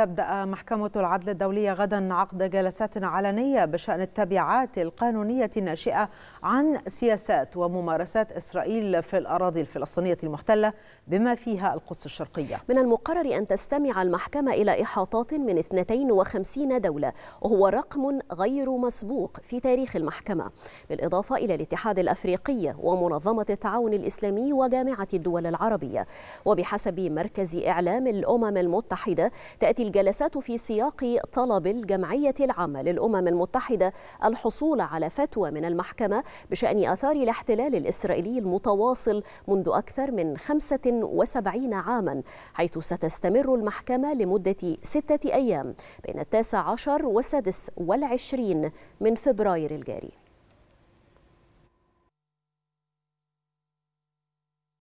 تبدأ محكمة العدل الدولية غدا عقد جلسات علنية بشأن التبعات القانونية الناشئة عن سياسات وممارسات إسرائيل في الأراضي الفلسطينية المحتلة بما فيها القدس الشرقية من المقرر أن تستمع المحكمة إلى إحاطات من 52 دولة وهو رقم غير مسبوق في تاريخ المحكمة بالإضافة إلى الاتحاد الأفريقي ومنظمة التعاون الإسلامي وجامعة الدول العربية وبحسب مركز إعلام الأمم المتحدة تأتي الجلسات في سياق طلب الجمعية العامة للأمم المتحدة الحصول على فتوى من المحكمة بشأن آثار الاحتلال الإسرائيلي المتواصل منذ أكثر من 75 عاما حيث ستستمر المحكمة لمدة ستة أيام بين التاسع عشر والسادس والعشرين من فبراير الجاري